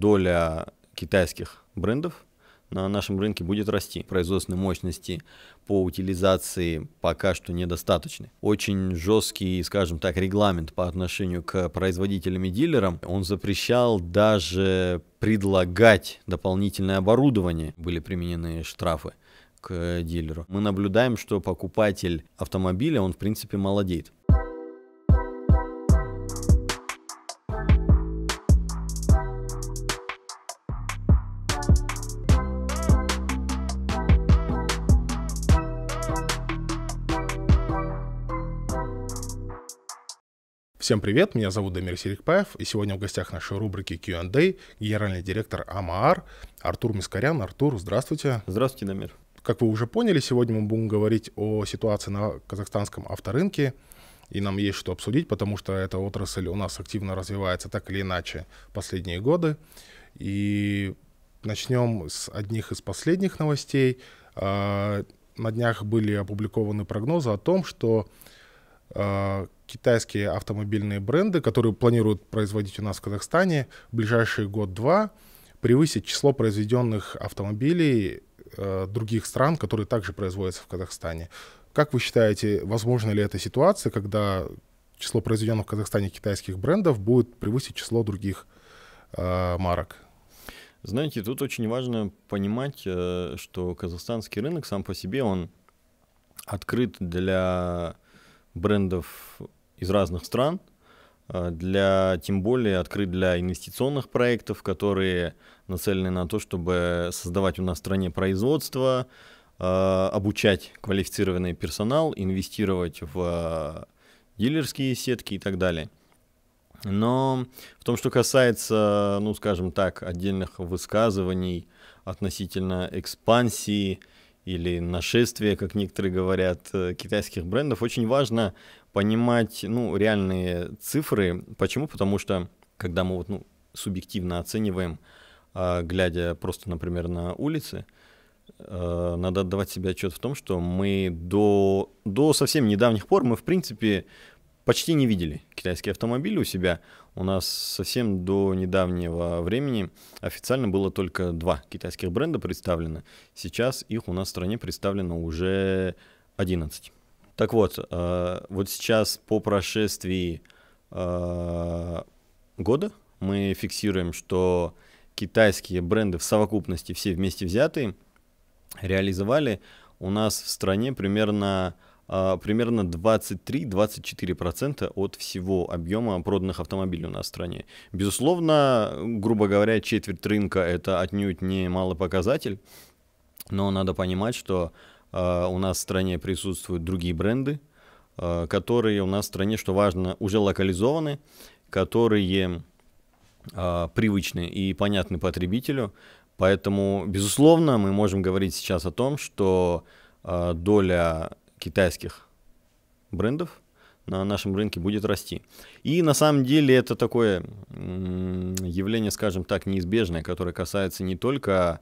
доля китайских брендов на нашем рынке будет расти. Производственные мощности по утилизации пока что недостаточны. Очень жесткий, скажем так, регламент по отношению к производителям и дилерам. Он запрещал даже предлагать дополнительное оборудование. Были применены штрафы к дилеру. Мы наблюдаем, что покупатель автомобиля, он в принципе молодеет. Всем привет, меня зовут Дамир Серикпаев, и сегодня в гостях нашей рубрики Q&A генеральный директор АМАР Артур Мискарян. Артур, здравствуйте. Здравствуйте, Дамир. Как вы уже поняли, сегодня мы будем говорить о ситуации на казахстанском авторынке, и нам есть что обсудить, потому что эта отрасль у нас активно развивается так или иначе последние годы. И начнем с одних из последних новостей. А, на днях были опубликованы прогнозы о том, что Э, китайские автомобильные бренды, которые планируют производить у нас в Казахстане в ближайшие год-два, превысить число произведенных автомобилей э, других стран, которые также производятся в Казахстане. Как вы считаете, возможна ли эта ситуация, когда число произведенных в Казахстане китайских брендов будет превысить число других э, марок? Знаете, тут очень важно понимать, э, что казахстанский рынок сам по себе, он открыт для брендов из разных стран, а, для, тем более открыт для инвестиционных проектов, которые нацелены на то, чтобы создавать у нас в стране производство, а, обучать квалифицированный персонал, инвестировать в а, дилерские сетки и так далее. Но в том, что касается, ну, скажем так, отдельных высказываний относительно экспансии – или нашествие, как некоторые говорят, э, китайских брендов, очень важно понимать ну, реальные цифры. Почему? Потому что, когда мы вот, ну, субъективно оцениваем, а, глядя просто, например, на улицы, э, надо отдавать себе отчет в том, что мы до, до совсем недавних пор мы, в принципе, почти не видели китайские автомобили у себя. У нас совсем до недавнего времени официально было только два китайских бренда представлено. Сейчас их у нас в стране представлено уже 11. Так вот, э, вот сейчас по прошествии э, года мы фиксируем, что китайские бренды в совокупности все вместе взятые реализовали у нас в стране примерно а, примерно 23-24% от всего объема проданных автомобилей у нас в стране. Безусловно, грубо говоря, четверть рынка это отнюдь не малый показатель, но надо понимать, что а, у нас в стране присутствуют другие бренды, а, которые у нас в стране, что важно, уже локализованы, которые привычны и понятны потребителю. Поэтому, безусловно, мы можем говорить сейчас о том, что доля китайских брендов на нашем рынке будет расти. И на самом деле это такое явление, скажем так, неизбежное, которое касается не только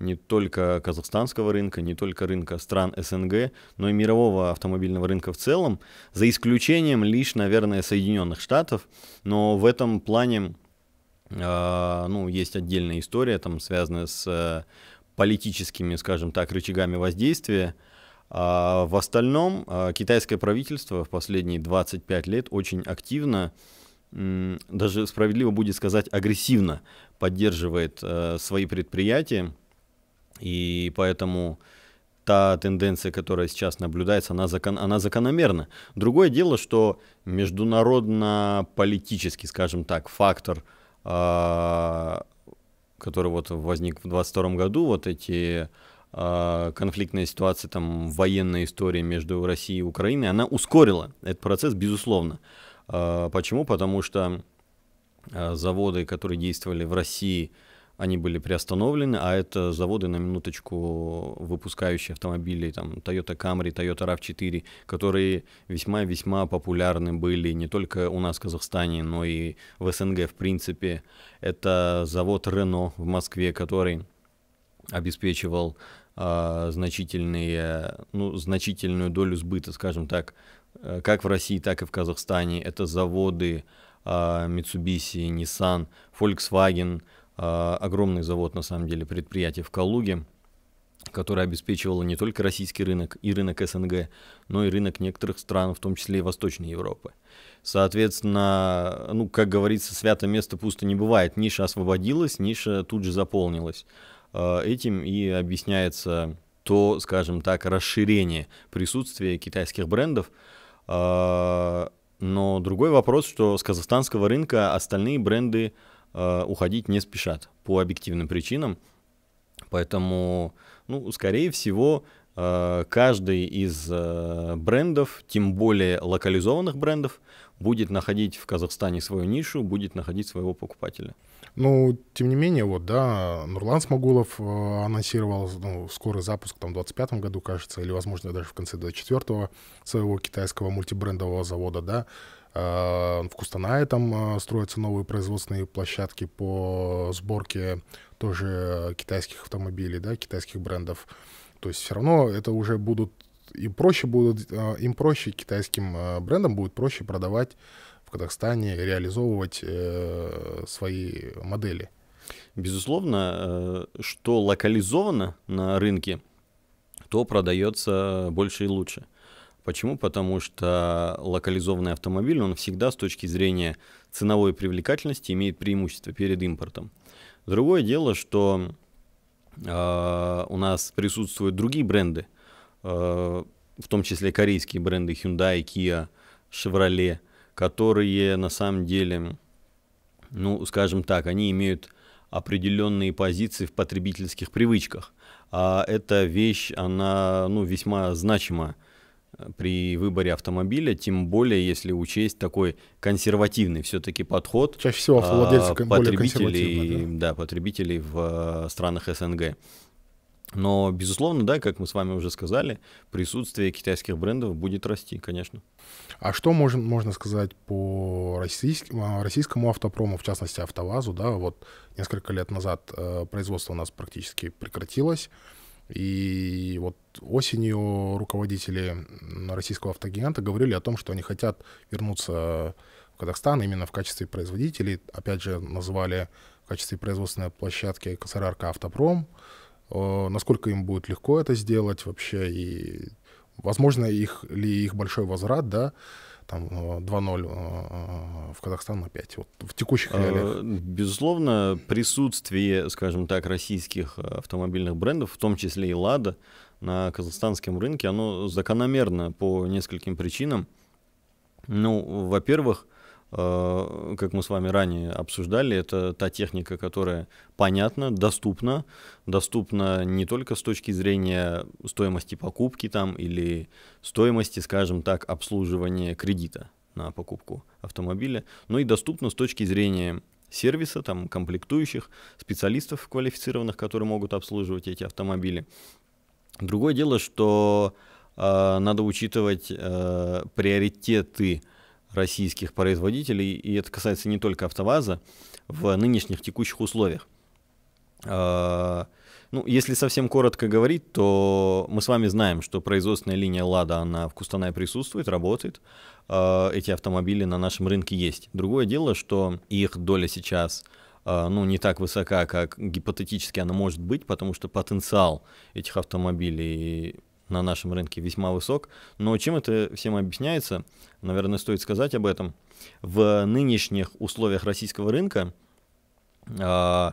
не только казахстанского рынка, не только рынка стран СНГ, но и мирового автомобильного рынка в целом, за исключением лишь, наверное, Соединенных Штатов. Но в этом плане э, ну, есть отдельная история, там, связанная с э, политическими, скажем так, рычагами воздействия. А в остальном а, китайское правительство в последние 25 лет очень активно, даже справедливо будет сказать, агрессивно поддерживает а, свои предприятия. И поэтому та тенденция, которая сейчас наблюдается, она, закон, она закономерна. Другое дело, что международно-политический, скажем так, фактор, а, который вот возник в 2022 году, вот эти а, конфликтная ситуация, там, военная история между Россией и Украиной, она ускорила этот процесс, безусловно. А, почему? Потому что а, заводы, которые действовали в России, они были приостановлены, а это заводы, на минуточку, выпускающие автомобили, там, Toyota Camry, Toyota RAV4, которые весьма-весьма популярны были не только у нас в Казахстане, но и в СНГ, в принципе. Это завод Renault в Москве, который обеспечивал а, значительные, ну, значительную долю сбыта, скажем так, э, как в России, так и в Казахстане. Это заводы а, Mitsubishi, Nissan, Volkswagen, а, огромный завод, на самом деле, предприятие в Калуге, которое обеспечивало не только российский рынок и рынок СНГ, но и рынок некоторых стран, в том числе и Восточной Европы. Соответственно, ну, как говорится, свято место пусто не бывает. Ниша освободилась, ниша тут же заполнилась. Э, этим и объясняется то, скажем так, расширение присутствия китайских брендов. Э, но другой вопрос, что с казахстанского рынка остальные бренды э, уходить не спешат по объективным причинам. Поэтому, ну, скорее всего, каждый из брендов, тем более локализованных брендов, будет находить в Казахстане свою нишу, будет находить своего покупателя. Ну, тем не менее, вот, да, Нурлан Смогулов э, анонсировал ну, скорый запуск там, в 2025 году, кажется, или, возможно, даже в конце 2024 го своего китайского мультибрендового завода, да. Э, в Кустанае там э, строятся новые производственные площадки по сборке тоже китайских автомобилей, да, китайских брендов. То есть все равно это уже будут им проще будут, а, им проще китайским а, брендам будет проще продавать в Казахстане, реализовывать э, свои модели. Безусловно, э, что локализовано на рынке, то продается больше и лучше. Почему? Потому что локализованный автомобиль, он всегда с точки зрения ценовой привлекательности имеет преимущество перед импортом. Другое дело, что э, у нас присутствуют другие бренды, Э, в том числе корейские бренды Hyundai, Kia, Chevrolet, которые на самом деле, ну, скажем так, они имеют определенные позиции в потребительских привычках. А эта вещь, она ну, весьма значима э, при выборе автомобиля, тем более если учесть такой консервативный все-таки подход. Чаще всего э, владельцы потребителей, более да? да, потребителей в странах СНГ. Но, безусловно, да, как мы с вами уже сказали, присутствие китайских брендов будет расти, конечно. А что можно, можно сказать по а, российскому, автопрому, в частности, АвтоВАЗу? Да, вот несколько лет назад э, производство у нас практически прекратилось. И вот осенью руководители российского автогиганта говорили о том, что они хотят вернуться в Казахстан именно в качестве производителей. Опять же, называли в качестве производственной площадки КСРРК «Автопром», Э, насколько им будет легко это сделать вообще, и, возможно, их, ли их большой возврат, да, там 2-0 э, э, в Казахстан опять вот в текущих реалиях? Безусловно, присутствие, скажем так, российских автомобильных брендов, в том числе и «Лада», на казахстанском рынке, оно закономерно по нескольким причинам. Ну, во-первых, Э, как мы с вами ранее обсуждали, это та техника, которая понятна, доступна, доступна не только с точки зрения стоимости покупки там или стоимости, скажем так, обслуживания кредита на покупку автомобиля, но и доступна с точки зрения сервиса, там, комплектующих, специалистов квалифицированных, которые могут обслуживать эти автомобили. Другое дело, что э, надо учитывать э, приоритеты э, российских производителей, и это касается не только АвтоВАЗа, в нынешних текущих условиях. А, ну, если совсем коротко говорить, то мы с вами знаем, что производственная линия «Лада», она в Кустанае присутствует, работает. А, эти автомобили на нашем рынке есть. Другое дело, что их доля сейчас а, ну, не так высока, как гипотетически она может быть, потому что потенциал этих автомобилей на нашем рынке весьма высок. Но чем это всем объясняется? Наверное, стоит сказать об этом. В нынешних условиях российского рынка, э,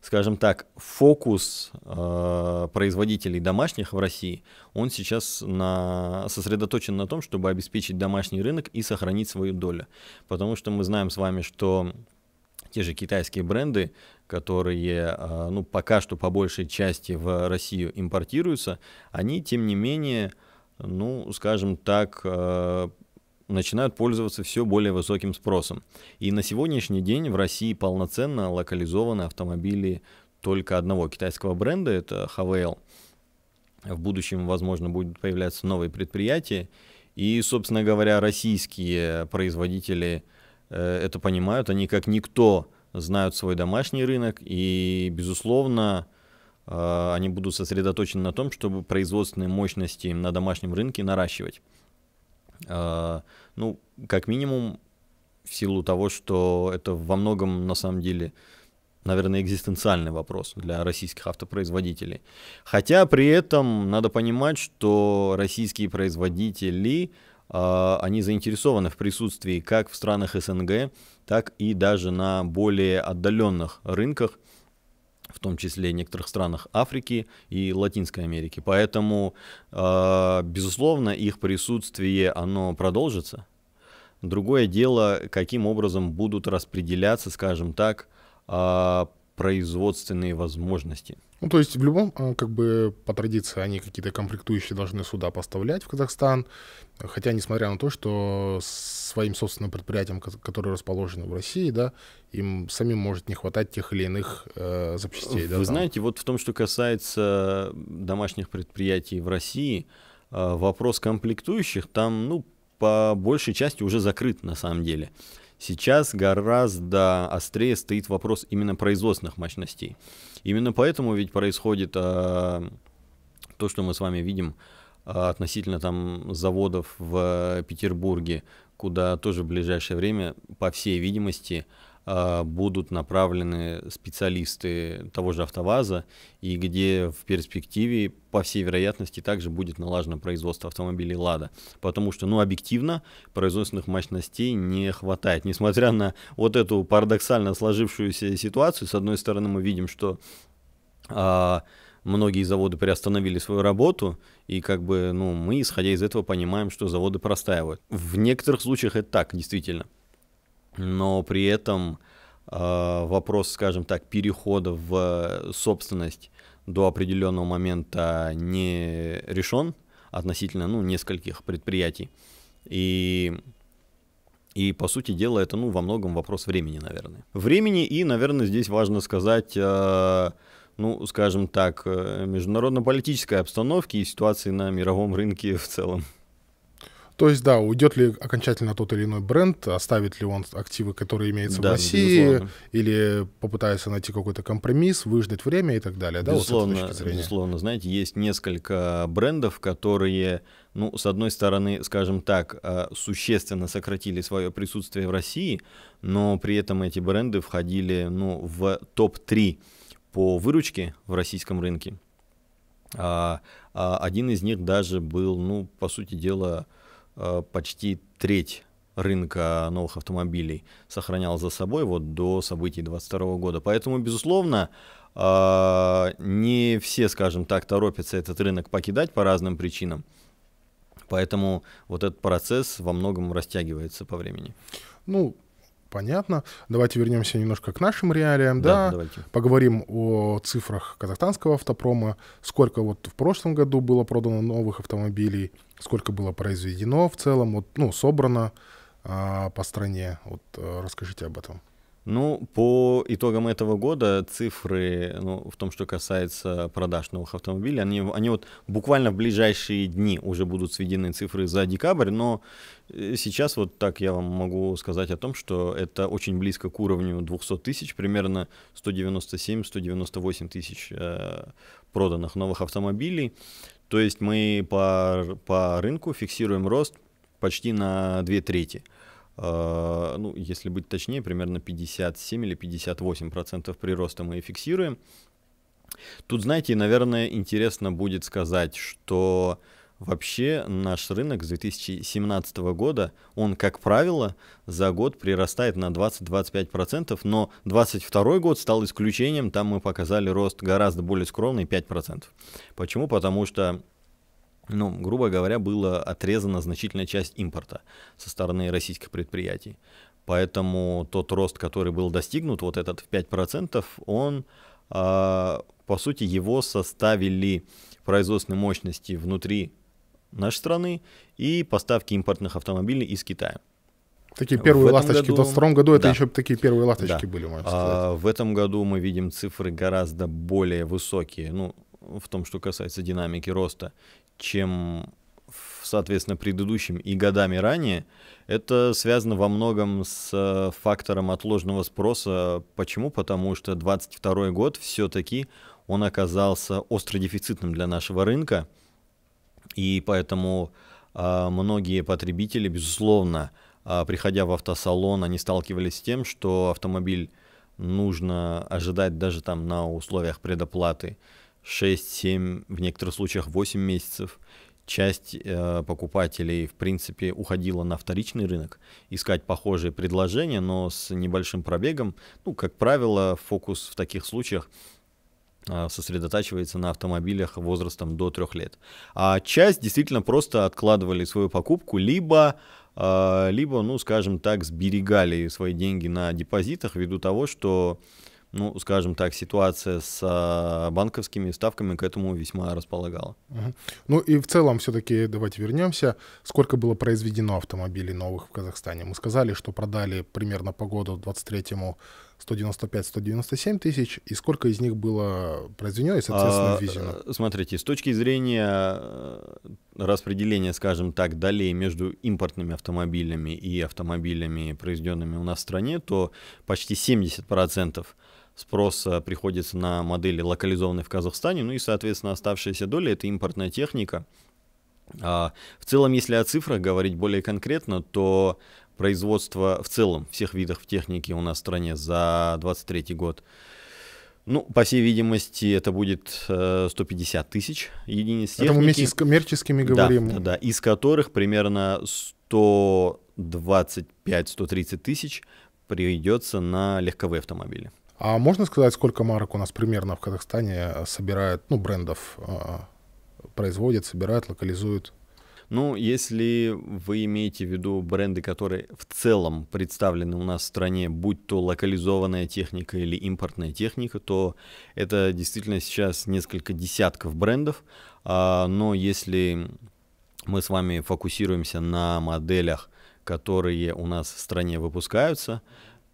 скажем так, фокус э, производителей домашних в России, он сейчас на, сосредоточен на том, чтобы обеспечить домашний рынок и сохранить свою долю. Потому что мы знаем с вами, что те же китайские бренды которые, а, ну, пока что по большей части в Россию импортируются, они, тем не менее, ну, скажем так, а, начинают пользоваться все более высоким спросом. И на сегодняшний день в России полноценно локализованы автомобили только одного китайского бренда, это HVL. В будущем, возможно, будут появляться новые предприятия. И, собственно говоря, российские производители э, это понимают, они как никто знают свой домашний рынок, и, безусловно, э, они будут сосредоточены на том, чтобы производственные мощности на домашнем рынке наращивать. Э, ну, как минимум, в силу того, что это во многом, на самом деле, наверное, экзистенциальный вопрос для российских автопроизводителей. Хотя при этом надо понимать, что российские производители – а, они заинтересованы в присутствии как в странах СНГ, так и даже на более отдаленных рынках, в том числе в некоторых странах Африки и Латинской Америки. Поэтому, а, безусловно, их присутствие, оно продолжится. Другое дело, каким образом будут распределяться, скажем так, а, производственные возможности. Ну, то есть в любом, как бы по традиции, они какие-то комплектующие должны сюда поставлять в Казахстан, Хотя, несмотря на то, что своим собственным предприятием, которые расположены в России, да, им самим может не хватать тех или иных э, запчастей. Вы да, знаете, вот в том, что касается домашних предприятий в России, э, вопрос комплектующих там, ну, по большей части уже закрыт на самом деле. Сейчас гораздо острее стоит вопрос именно производственных мощностей. Именно поэтому ведь происходит э, то, что мы с вами видим, а, относительно там заводов в Петербурге, куда тоже в ближайшее время, по всей видимости, а, будут направлены специалисты того же АвтоВАЗа, и где в перспективе, по всей вероятности, также будет налажено производство автомобилей «Лада». Потому что, ну, объективно, производственных мощностей не хватает. Несмотря на вот эту парадоксально сложившуюся ситуацию, с одной стороны, мы видим, что а, многие заводы приостановили свою работу, и как бы, ну, мы, исходя из этого, понимаем, что заводы простаивают. В некоторых случаях это так, действительно. Но при этом э, вопрос, скажем так, перехода в собственность до определенного момента не решен относительно, ну, нескольких предприятий. И и, по сути дела, это, ну, во многом вопрос времени, наверное. Времени, и, наверное, здесь важно сказать, э, ну, скажем так, э, международно-политической обстановки и ситуации на мировом рынке в целом. То есть, да, уйдет ли окончательно тот или иной бренд, оставит ли он активы, которые имеются да, в России, безусловно. или попытается найти какой-то компромисс, выждать время и так далее, безусловно, да? Вот с точки безусловно, знаете, есть несколько брендов, которые, ну, с одной стороны, скажем так, э, существенно сократили свое присутствие в России, но при этом эти бренды входили, ну, в топ-3 по выручке в российском рынке. А, а один из них даже был, ну, по сути дела, а, почти треть рынка новых автомобилей сохранял за собой вот до событий 2022 года. Поэтому, безусловно, а, не все, скажем так, торопятся этот рынок покидать по разным причинам. Поэтому вот этот процесс во многом растягивается по времени. Ну, понятно. Давайте вернемся немножко к нашим реалиям. Да, да. Давайте. поговорим о цифрах казахстанского автопрома. Сколько вот в прошлом году было продано новых автомобилей, сколько было произведено в целом, вот, ну, собрано а, по стране. Вот э, расскажите об этом. Ну, по итогам этого года цифры, ну, в том, что касается продаж новых автомобилей, они, они вот буквально в ближайшие дни уже будут сведены цифры за декабрь, но э, сейчас вот так я вам могу сказать о том, что это очень близко к уровню 200 тысяч, примерно 197-198 тысяч э, проданных новых автомобилей. То есть мы по, по рынку фиксируем рост почти на две трети. Э, а, ну, если быть точнее, примерно 57 или 58 процентов прироста мы и фиксируем. Тут, знаете, наверное, интересно будет сказать, что вообще наш рынок с 2017 года, он, как правило, за год прирастает на 20-25%, процентов, но 2022 год стал исключением, там мы показали рост гораздо более скромный, 5%. процентов. Почему? Потому что ну, грубо говоря, была отрезана значительная часть импорта со стороны российских предприятий. Поэтому тот рост, который был достигнут, вот этот в 5%, он, а, по сути, его составили производственные мощности внутри нашей страны и поставки импортных автомобилей из Китая. Такие первые в ласточки. Году... В 22 году это да. еще такие первые ласточки да. были, можно а, сказать. А, в этом году мы видим цифры гораздо более высокие, ну, в том, что касается динамики роста, чем, соответственно, предыдущим и годами ранее, это связано во многом с э, фактором отложенного спроса. Почему? Потому что 2022 год все-таки он оказался остро дефицитным для нашего рынка, и поэтому э, многие потребители, безусловно, э, приходя в автосалон, они сталкивались с тем, что автомобиль нужно ожидать даже там на условиях предоплаты. 6-7, в некоторых случаях 8 месяцев. Часть э, покупателей, в принципе, уходила на вторичный рынок, искать похожие предложения, но с небольшим пробегом. Ну, как правило, фокус в таких случаях э, сосредотачивается на автомобилях возрастом до трех лет. А часть действительно просто откладывали свою покупку, либо, э, либо ну, скажем так, сберегали свои деньги на депозитах ввиду того, что ну, скажем так, ситуация с а, банковскими ставками к этому весьма располагала. Угу. Ну и в целом все-таки давайте вернемся. Сколько было произведено автомобилей новых в Казахстане? Мы сказали, что продали примерно по году 23-му 195-197 тысяч, и сколько из них было произведено и, соответственно, а, ввезено? А, смотрите, с точки зрения э, распределения, скажем так, долей между импортными автомобилями и автомобилями, произведенными у нас в стране, то почти 70% спрос э, приходится на модели, локализованные в Казахстане, ну и, соответственно, оставшаяся доля – это импортная техника. А, в целом, если о цифрах говорить более конкретно, то производство в целом всех видов техники у нас в стране за 2023 год ну, по всей видимости, это будет 150 э, тысяч единиц техники. Это мы вместе с коммерческими говорим. Да, да, да. Из которых примерно 125-130 тысяч придется на легковые автомобили. А можно сказать, сколько марок у нас примерно в Казахстане э, собирают, ну, брендов э, производят, собирают, локализуют? Ну, если вы имеете в виду бренды, которые в целом представлены у нас в стране, будь то локализованная техника или импортная техника, то это действительно сейчас несколько десятков брендов. А, но если мы с вами фокусируемся на моделях, которые у нас в стране выпускаются,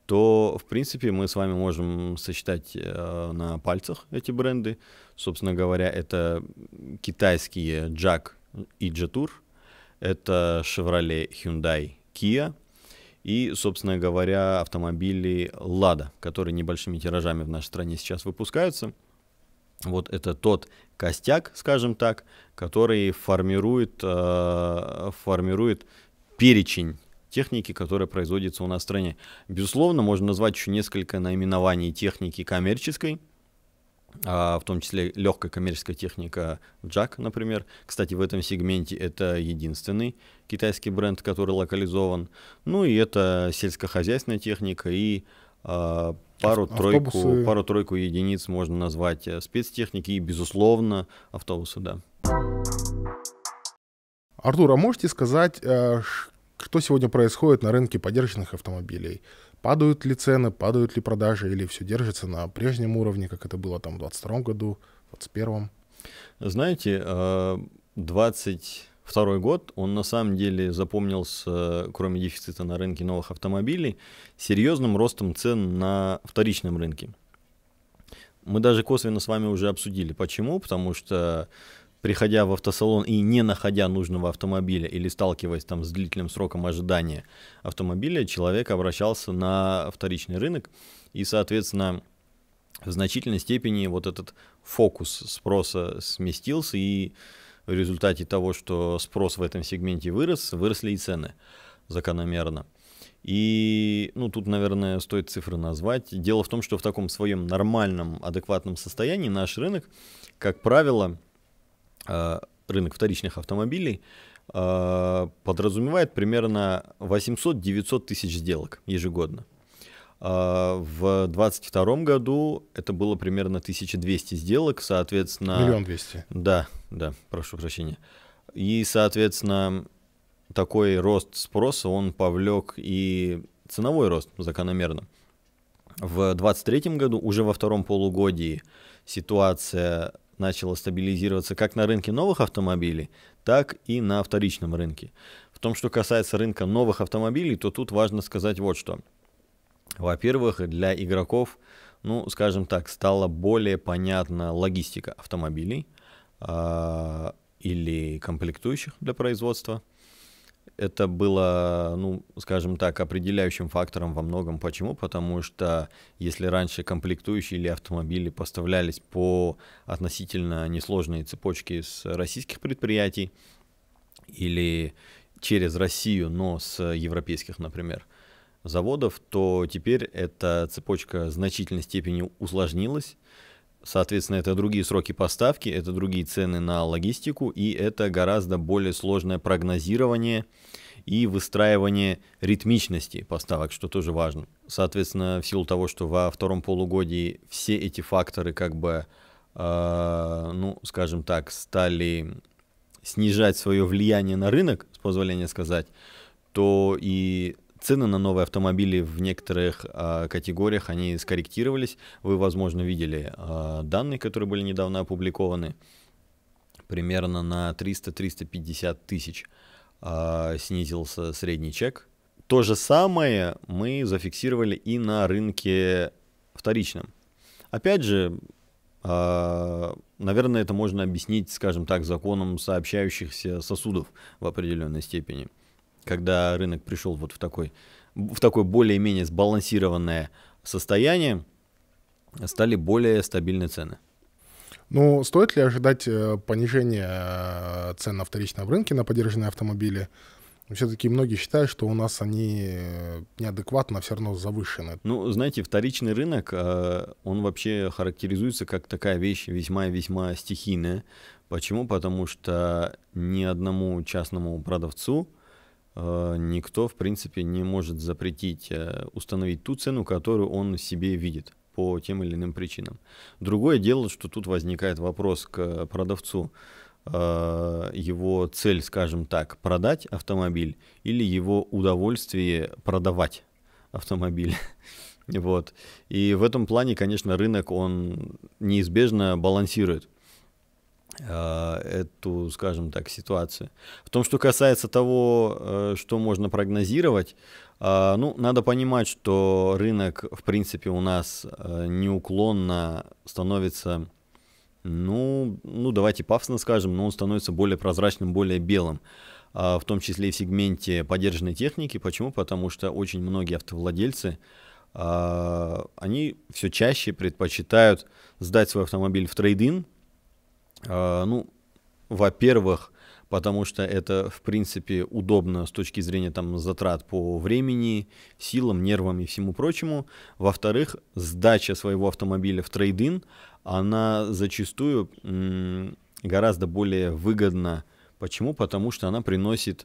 то, в принципе, мы с вами можем сосчитать э, на пальцах эти бренды. Собственно говоря, это китайские Jack и Jetour, это Chevrolet, Hyundai, Kia и, собственно говоря, автомобили Lada, которые небольшими тиражами в нашей стране сейчас выпускаются. Вот это тот костяк, скажем так, который формирует, э, формирует перечень техники, которая производится у нас в стране. Безусловно, можно назвать еще несколько наименований техники коммерческой, а, в том числе легкая коммерческая техника Jack, например. Кстати, в этом сегменте это единственный китайский бренд, который локализован. Ну и это сельскохозяйственная техника и а, пару-тройку, пару-тройку единиц можно назвать э, спецтехники и, безусловно, автобусы, да. Артур, а можете сказать, э, что сегодня происходит на рынке подержанных автомобилей? Падают ли цены, падают ли продажи, или все держится на прежнем уровне, как это было там в 2022 году, в 2021? Знаете, 2022 э, год, он на самом деле запомнился, кроме дефицита на рынке новых автомобилей, серьезным ростом цен на вторичном рынке. Мы даже косвенно с вами уже обсудили, почему, потому что приходя в автосалон и не находя нужного автомобиля или сталкиваясь там с длительным сроком ожидания автомобиля, человек обращался на вторичный рынок и, соответственно, в значительной степени вот этот фокус спроса сместился и в результате того, что спрос в этом сегменте вырос, выросли и цены закономерно. И, ну, тут, наверное, стоит цифры назвать. Дело в том, что в таком своем нормальном, адекватном состоянии наш рынок, как правило, Э, рынок вторичных автомобилей э, подразумевает примерно 800-900 тысяч сделок ежегодно. Э, в 2022 году это было примерно 1200 сделок, соответственно... Миллион двести. Да, да, прошу прощения. И, соответственно, такой рост спроса, он повлек и ценовой рост закономерно. В 2023 году, уже во втором полугодии, ситуация начало стабилизироваться как на рынке новых автомобилей, так и на вторичном рынке. В том, что касается рынка новых автомобилей, то тут важно сказать вот что. Во-первых, для игроков, ну, скажем так, стала более понятна логистика автомобилей э, или комплектующих для производства – это было, ну, скажем так, определяющим фактором во многом. Почему? Потому что если раньше комплектующие или автомобили поставлялись по относительно несложной цепочке с российских предприятий или через Россию, но с европейских, например, заводов, то теперь эта цепочка в значительной степени усложнилась, Соответственно, это другие сроки поставки, это другие цены на логистику, и это гораздо более сложное прогнозирование и выстраивание ритмичности поставок, что тоже важно. Соответственно, в силу того, что во втором полугодии все эти факторы как бы, э, ну, скажем так, стали снижать свое влияние на рынок, с позволения сказать, то и Цены на новые автомобили в некоторых э, категориях, они скорректировались. Вы, возможно, видели э, данные, которые были недавно опубликованы. Примерно на 300-350 тысяч э, снизился средний чек. То же самое мы зафиксировали и на рынке вторичном. Опять же, наверное, это можно объяснить, скажем так, законом сообщающихся сосудов в определенной степени – когда рынок пришел вот в такой в такое более-менее сбалансированное состояние, стали более стабильные цены. Ну, стоит ли ожидать э, понижения э, цен на вторичном рынке на подержанные автомобили? Все-таки многие считают, что у нас они э, неадекватно все равно завышены. Ну, знаете, вторичный рынок, он вообще характеризуется как такая вещь весьма весьма стихийная. Почему? Потому что ни одному частному продавцу Э, никто, в принципе, не может запретить э, установить ту цену, которую он себе видит по тем или иным причинам. Другое дело, что тут возникает вопрос к продавцу. Э, его цель, скажем так, продать автомобиль или его удовольствие продавать автомобиль. Вот. И в этом плане, конечно, рынок, он неизбежно балансирует. Э, эту, скажем так, ситуацию. В том, что касается того, э, что можно прогнозировать, э, ну, надо понимать, что рынок, в принципе, у нас неуклонно становится, ну, ну давайте пафосно скажем, но он становится более прозрачным, более белым в том числе и в сегменте поддержанной техники. Почему? Потому что очень многие автовладельцы, они все чаще предпочитают сдать свой автомобиль в трейдинг, а, ну, во-первых, потому что это, в принципе, удобно с точки зрения там, затрат по времени, силам, нервам и всему прочему. Во-вторых, сдача своего автомобиля в трейдин, она зачастую гораздо более выгодна. Почему? Потому что она приносит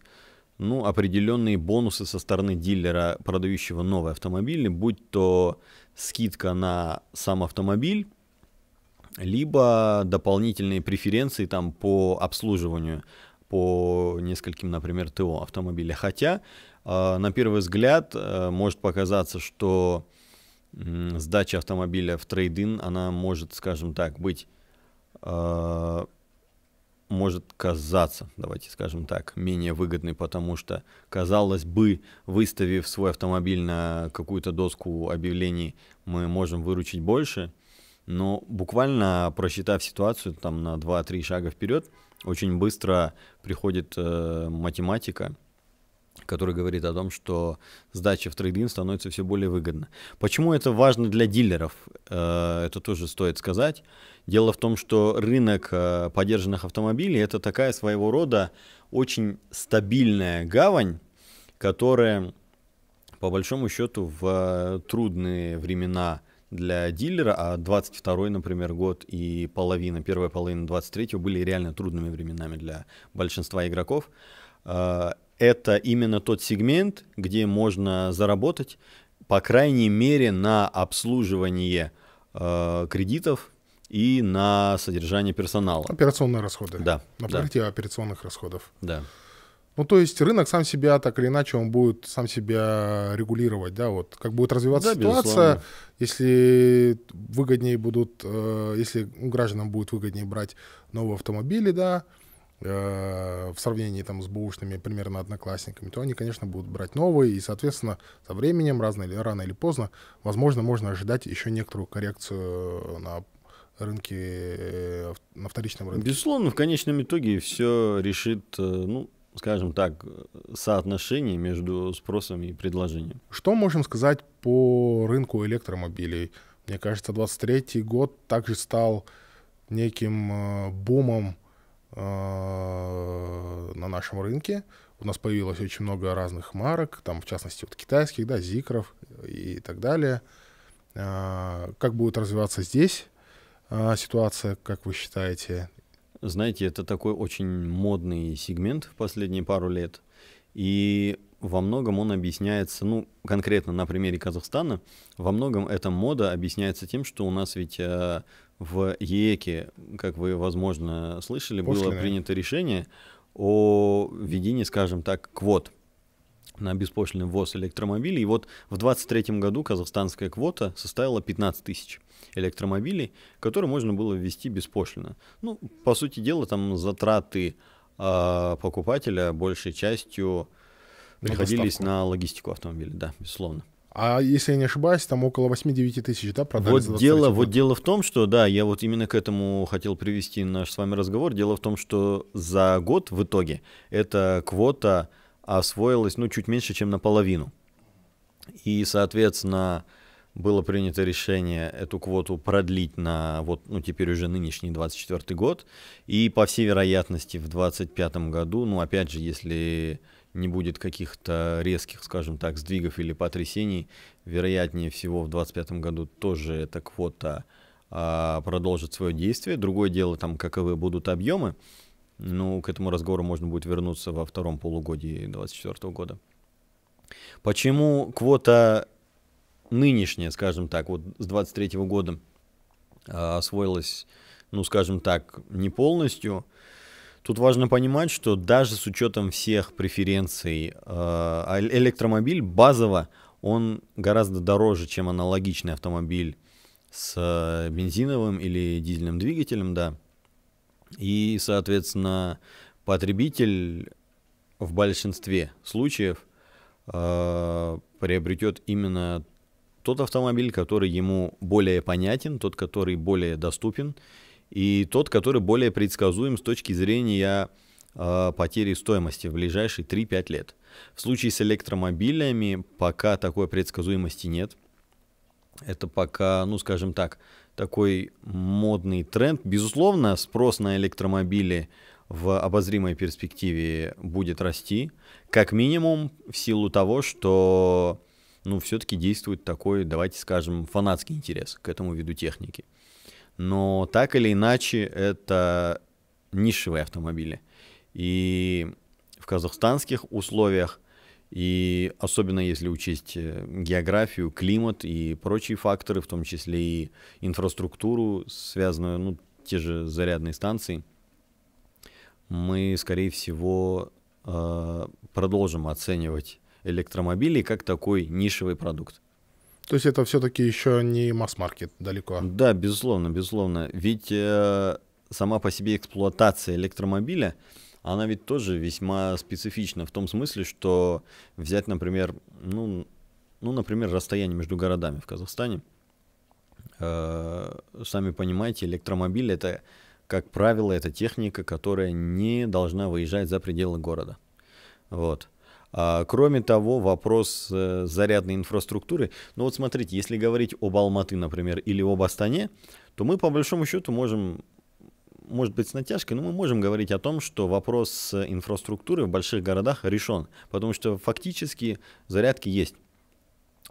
ну, определенные бонусы со стороны дилера, продающего новый автомобиль, будь то скидка на сам автомобиль, либо дополнительные преференции там по обслуживанию по нескольким, например, ТО автомобиля. Хотя, э, на первый взгляд, э, может показаться, что сдача автомобиля в трейдинг, она может, скажем так, быть, э, может казаться, давайте скажем так, менее выгодной, потому что, казалось бы, выставив свой автомобиль на какую-то доску объявлений, мы можем выручить больше – но буквально просчитав ситуацию там на 2-3 шага вперед, очень быстро приходит э, математика, которая говорит о том, что сдача в трейдинг становится все более выгодна. Почему это важно для дилеров? Э, это тоже стоит сказать. Дело в том, что рынок э, подержанных автомобилей это такая своего рода очень стабильная гавань, которая по большому счету в трудные времена – для дилера, а 22 например, год и половина, первая половина 23 были реально трудными временами для большинства игроков. А, это именно тот сегмент, где можно заработать, по крайней мере, на обслуживание а, кредитов и на содержание персонала. Операционные расходы. Да. На покрытие операционных расходов. Да. Ну, то есть рынок сам себя, так или иначе, он будет сам себя регулировать, да, вот. Как будет развиваться да, ситуация, безусловно. если выгоднее будут, э, если гражданам будет выгоднее брать новые автомобили, да, э, в сравнении там с бушными примерно одноклассниками, то они, конечно, будут брать новые, и, соответственно, со временем, рано или, рано или поздно, возможно, можно ожидать еще некоторую коррекцию на рынке, э, на вторичном рынке. Безусловно, в конечном итоге все решит, э, ну, скажем так, соотношение между спросом и предложением. Что можем сказать по рынку электромобилей? Мне кажется, 23-й год также стал неким э, бумом э, на нашем рынке. У нас появилось очень много разных марок, там, в частности, вот китайских, да, зикров и так далее. Э, как будет развиваться здесь ситуация, как вы считаете? Знаете, это такой очень модный сегмент в последние пару лет. И во многом он объясняется, ну, конкретно на примере Казахстана, во многом эта мода объясняется тем, что у нас ведь э, в ЕЭКе, как вы, возможно, слышали, Пошлина. было принято решение о введении, скажем так, квот на беспошлинный ввоз электромобилей. И вот в 2023 году казахстанская квота составила 15 тысяч электромобилей, которые можно было ввести беспошлино. Ну, по сути дела, там затраты э, покупателя большей частью приходились на, на логистику автомобиля, да, безусловно. А если я не ошибаюсь, там около 8-9 тысяч, да, продали? Вот, дело, вот дело в том, что, да, я вот именно к этому хотел привести наш с вами разговор. Дело в том, что за год в итоге эта квота освоилось ну, чуть меньше, чем наполовину. И, соответственно, было принято решение эту квоту продлить на вот, ну, теперь уже нынешний 24 год. И, по всей вероятности, в 25 году, ну, опять же, если не будет каких-то резких, скажем так, сдвигов или потрясений, вероятнее всего в 2025 году тоже эта квота а, продолжит свое действие. Другое дело, там, каковы будут объемы. Ну, к этому разговору можно будет вернуться во втором полугодии 2024 года. Почему квота нынешняя, скажем так, вот с 23 года а, освоилась, ну, скажем так, не полностью, Тут важно понимать, что даже с учетом всех преференций а, а, электромобиль базово он гораздо дороже, чем аналогичный автомобиль с бензиновым или дизельным двигателем, да. И, соответственно, потребитель в большинстве случаев э, приобретет именно тот автомобиль, который ему более понятен, тот, который более доступен, и тот, который более предсказуем с точки зрения э, потери стоимости в ближайшие 3-5 лет. В случае с электромобилями пока такой предсказуемости нет – это пока, ну скажем так, такой модный тренд. Безусловно, спрос на электромобили в обозримой перспективе будет расти, как минимум в силу того, что ну, все-таки действует такой, давайте скажем, фанатский интерес к этому виду техники. Но так или иначе, это нишевые автомобили. И в казахстанских условиях и особенно если учесть э, географию, климат и прочие факторы, в том числе и инфраструктуру, связанную, ну, те же зарядные станции, мы, скорее всего, э, продолжим оценивать электромобили как такой нишевый продукт. То есть это все-таки еще не масс-маркет далеко? Да, безусловно, безусловно. Ведь э, сама по себе эксплуатация электромобиля – она ведь тоже весьма специфична в том смысле, что взять, например, ну, ну например, расстояние между городами в Казахстане. Э, сами понимаете, электромобиль это, как правило, это техника, которая не должна выезжать за пределы города. Вот. А, кроме того, вопрос э, зарядной инфраструктуры. Ну вот смотрите, если говорить об Алматы, например, или об Астане, то мы по большому счету можем может быть, с натяжкой, но мы можем говорить о том, что вопрос инфраструктуры в больших городах решен, потому что фактически зарядки есть.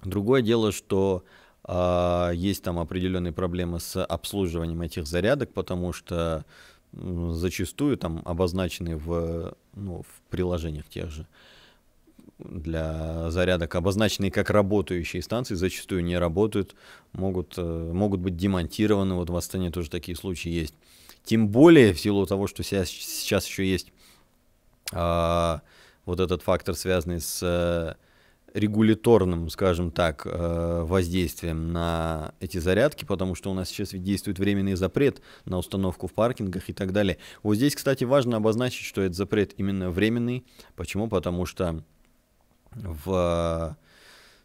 Другое дело, что э, есть там определенные проблемы с обслуживанием этих зарядок, потому что ну, зачастую там обозначены в, ну, в приложениях тех же для зарядок, обозначенные как работающие станции, зачастую не работают, могут, э, могут быть демонтированы. Вот в Астане тоже такие случаи есть. Тем более в силу того, что сейчас еще есть э, вот этот фактор, связанный с э, регуляторным, скажем так, э, воздействием на эти зарядки, потому что у нас сейчас ведь действует временный запрет на установку в паркингах и так далее. Вот здесь, кстати, важно обозначить, что этот запрет именно временный. Почему? Потому что в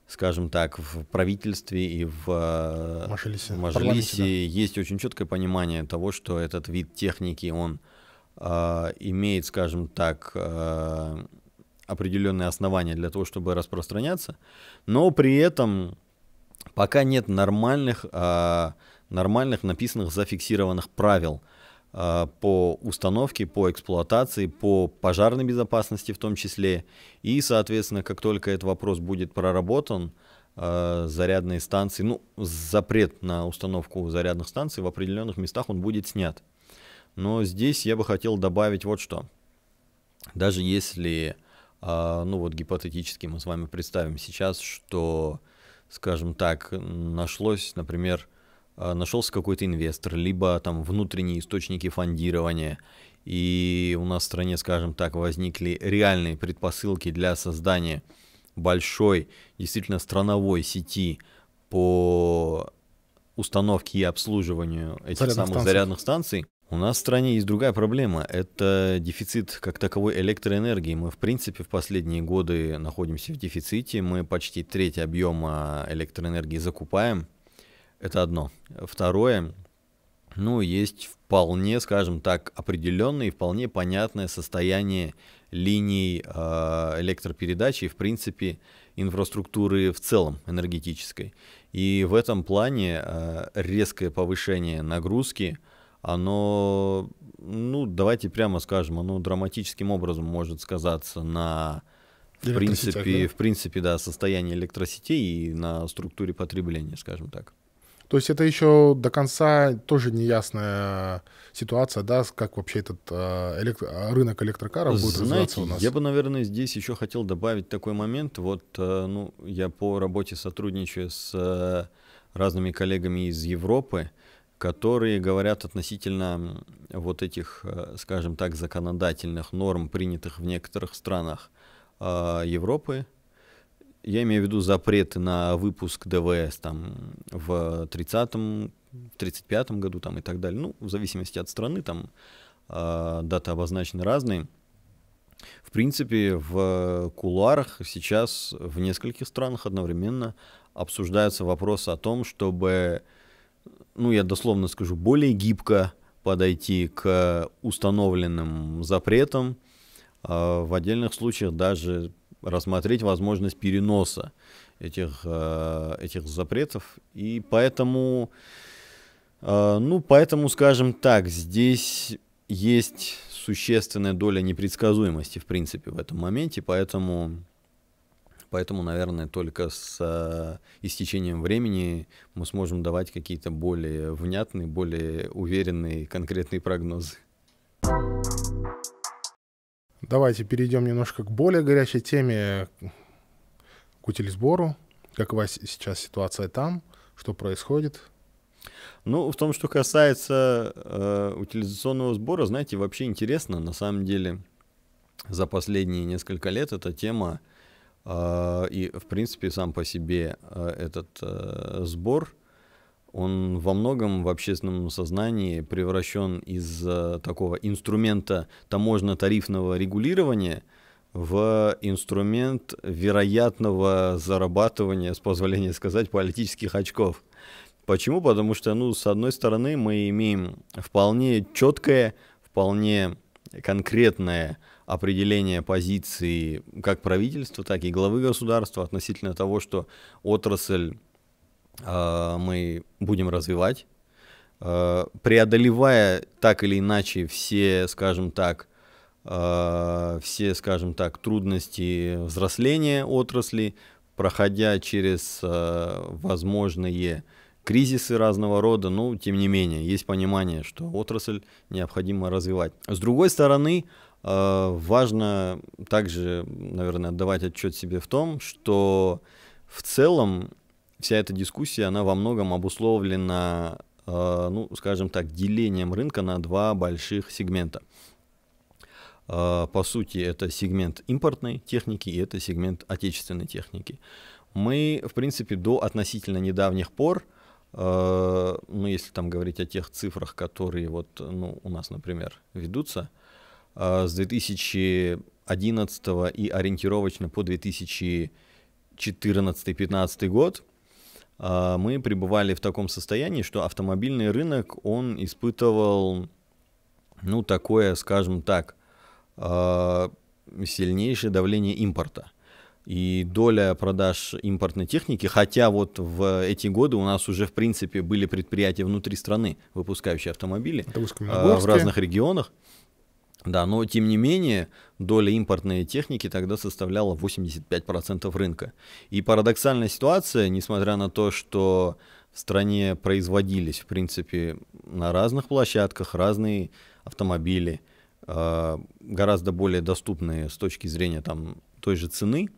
скажем так, в правительстве и в э, Мажилисе, Мажилисе да. есть очень четкое понимание того, что этот вид техники, он э, имеет, скажем так, э, определенные основания для того, чтобы распространяться, но при этом пока нет нормальных, э, нормальных написанных зафиксированных правил – Э, по установке, по эксплуатации, по пожарной безопасности в том числе. И, соответственно, как только этот вопрос будет проработан, э, зарядные станции, ну, запрет на установку зарядных станций в определенных местах он будет снят. Но здесь я бы хотел добавить вот что. Даже если, э, ну вот гипотетически мы с вами представим сейчас, что, скажем так, нашлось, например, а, нашелся какой-то инвестор, либо там внутренние источники фондирования, и у нас в стране, скажем так, возникли реальные предпосылки для создания большой, действительно страновой сети по установке и обслуживанию этих зарядных самых станций. зарядных станций, у нас в стране есть другая проблема. Это дефицит как таковой электроэнергии. Мы, в принципе, в последние годы находимся в дефиците. Мы почти треть объема электроэнергии закупаем это одно. Второе, ну, есть вполне, скажем так, определенное и вполне понятное состояние линий э, электропередачи и, в принципе, инфраструктуры в целом энергетической. И в этом плане э, резкое повышение нагрузки, оно, ну, давайте прямо скажем, оно драматическим образом может сказаться на, в принципе, да? в принципе, да, состоянии электросетей и на структуре потребления, скажем так. То есть это еще до конца тоже неясная ситуация, да, как вообще этот э, электро, э, рынок электрокаров будет Знаете, развиваться у нас. Я бы, наверное, здесь еще хотел добавить такой момент. Вот, э, ну, я по работе сотрудничаю с разными коллегами из Европы, которые говорят относительно вот этих, скажем так, законодательных норм, принятых в некоторых странах Европы, я имею в виду запреты на выпуск ДВС там в 30-м, 35-м году там и так далее. Ну, в зависимости от страны там э, даты обозначены разные. В принципе, в кулуарах сейчас в нескольких странах одновременно обсуждаются вопросы о том, чтобы, ну, я дословно скажу, более гибко подойти к установленным запретам, а, в отдельных случаях даже рассмотреть возможность переноса этих, э, этих запретов. И поэтому, э, ну, поэтому, скажем так, здесь есть существенная доля непредсказуемости, в принципе, в этом моменте, поэтому, поэтому наверное, только с э, истечением времени мы сможем давать какие-то более внятные, более уверенные, конкретные прогнозы. thank you Давайте перейдем немножко к более горячей теме, к утилизбору. Как у вас сейчас ситуация там? Что происходит? Ну, в том, что касается э, утилизационного сбора, знаете, вообще интересно, на самом деле, за последние несколько лет эта тема э, и, в принципе, сам по себе э, этот э, сбор он во многом в общественном сознании превращен из э, такого инструмента таможенно-тарифного регулирования в инструмент вероятного зарабатывания, с позволения сказать, политических очков. Почему? Потому что, ну, с одной стороны, мы имеем вполне четкое, вполне конкретное определение позиции как правительства, так и главы государства относительно того, что отрасль Э, мы будем развивать, э, преодолевая так или иначе все, скажем так, э, все, скажем так, трудности взросления отрасли, проходя через возможные кризисы разного рода, но ну, тем не менее есть понимание, что отрасль необходимо развивать. С другой стороны, важно также, наверное, отдавать отчет себе в том, что в целом вся эта дискуссия, она во многом обусловлена, э, ну, скажем так, делением рынка на два больших сегмента. Э, по сути, это сегмент импортной техники и это сегмент отечественной техники. Мы, в принципе, до относительно недавних пор, э, ну, если там говорить о тех цифрах, которые вот, ну, у нас, например, ведутся, с 2011 и ориентировочно по 2014-2015 год – а, мы пребывали в таком состоянии, что автомобильный рынок, он испытывал, ну, такое, скажем так, а, сильнейшее давление импорта. И доля продаж импортной техники, хотя вот в эти годы у нас уже, в принципе, были предприятия внутри страны, выпускающие автомобили а, в разных регионах. Да, но тем не менее, доля импортной техники тогда составляла 85% рынка. И парадоксальная ситуация, несмотря на то, что в стране производились, в принципе, на разных площадках разные автомобили, э, гораздо более доступные с точки зрения там, той же цены,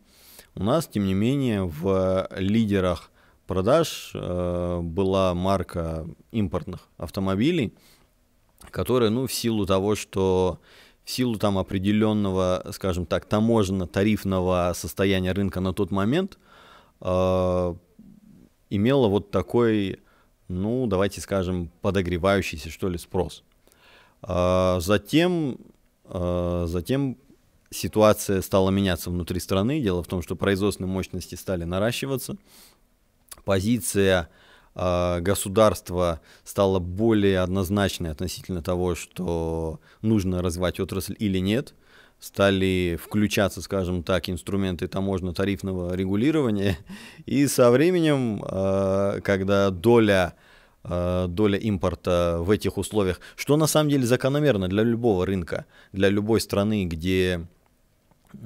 у нас, тем не менее, в лидерах продаж э, была марка импортных автомобилей, которая, ну, в силу того, что силу там определенного, скажем так, таможенно-тарифного состояния рынка на тот момент, э, а, имела вот такой, ну, давайте скажем, подогревающийся, что ли, спрос. Э, затем, э, затем ситуация стала меняться внутри страны. Дело в том, что производственные мощности стали наращиваться. Позиция Э, государство стало более однозначное относительно того, что нужно развивать отрасль или нет, стали включаться, скажем так, инструменты таможенно-тарифного регулирования, и со временем, э, когда доля э, доля импорта в этих условиях, что на самом деле закономерно для любого рынка, для любой страны, где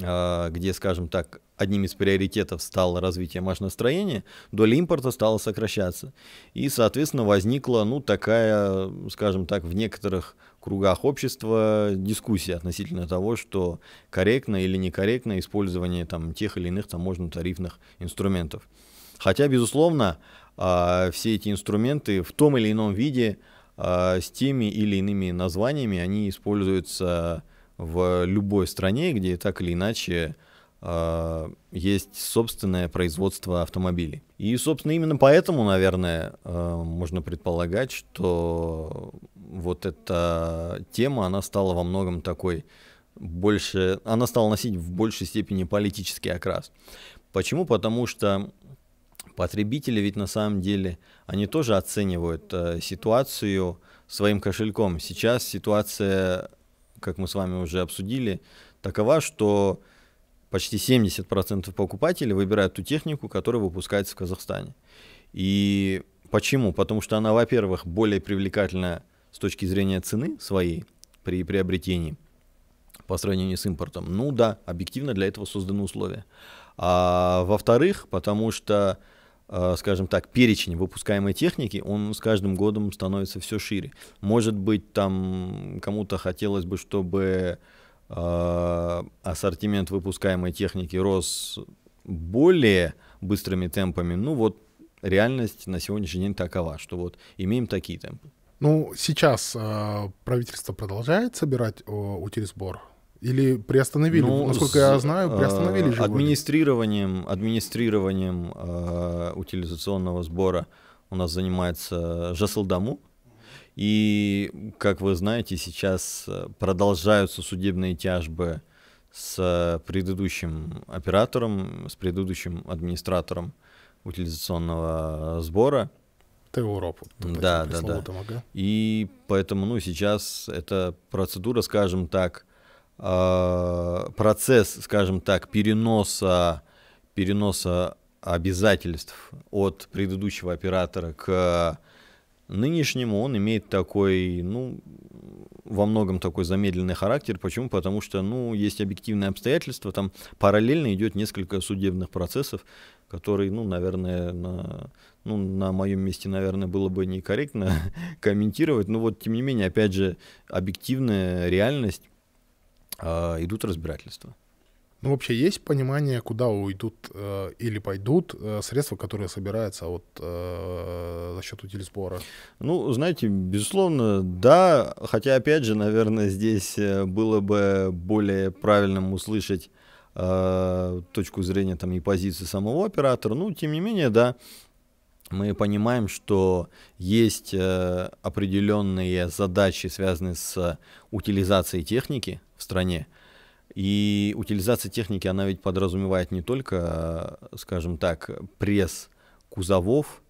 а, где, скажем так, одним из приоритетов стало развитие машиностроения, доля импорта стала сокращаться. И, соответственно, возникла, ну, такая, скажем так, в некоторых кругах общества дискуссия относительно того, что корректно или некорректно использование там тех или иных таможенно-тарифных инструментов. Хотя, безусловно, а, все эти инструменты в том или ином виде а, с теми или иными названиями, они используются в любой стране, где так или иначе э, есть собственное производство автомобилей. И, собственно, именно поэтому, наверное, э, можно предполагать, что вот эта тема, она стала во многом такой больше, она стала носить в большей степени политический окрас. Почему? Потому что потребители ведь на самом деле, они тоже оценивают э, ситуацию своим кошельком. Сейчас ситуация как мы с вами уже обсудили, такова, что почти 70% покупателей выбирают ту технику, которая выпускается в Казахстане. И почему? Потому что она, во-первых, более привлекательна с точки зрения цены своей при приобретении по сравнению с импортом. Ну да, объективно для этого созданы условия. А во-вторых, потому что Э, скажем так, перечень выпускаемой техники, он с каждым годом становится все шире. Может быть, там кому-то хотелось бы, чтобы э, ассортимент выпускаемой техники рос более быстрыми темпами. Ну вот реальность на сегодняшний день такова, что вот имеем такие темпы. Ну, сейчас э, правительство продолжает собирать э, утилизбор или приостановили, ну, насколько с, я знаю, приостановили э, же. Администрированием, администрированием э, утилизационного сбора у нас занимается Жасалдаму. И, как вы знаете, сейчас э, продолжаются судебные тяжбы с предыдущим оператором, с предыдущим администратором утилизационного сбора. Теороб. Вот, да, да, да. Ага. И поэтому, ну, сейчас эта процедура, скажем так, Э, процесс, скажем так, переноса, переноса обязательств от предыдущего оператора к нынешнему, он имеет такой, ну, во многом такой замедленный характер. Почему? Потому что, ну, есть объективные обстоятельства, там параллельно идет несколько судебных процессов, которые, ну, наверное, на, ну, на моем месте, наверное, было бы некорректно комментировать. Но вот, тем не менее, опять же, объективная реальность а, идут разбирательства. Ну, вообще есть понимание, куда уйдут э, или пойдут э, средства, которые собираются вот, э, за счет утилизбора? Ну, знаете, безусловно, да. Хотя, опять же, наверное, здесь э, было бы более правильным услышать э, точку зрения там, и позиции самого оператора. Ну, тем не менее, да, мы понимаем, что есть э, определенные задачи, связанные с утилизацией техники – стране. И утилизация техники, она ведь подразумевает не только, скажем так, пресс кузовов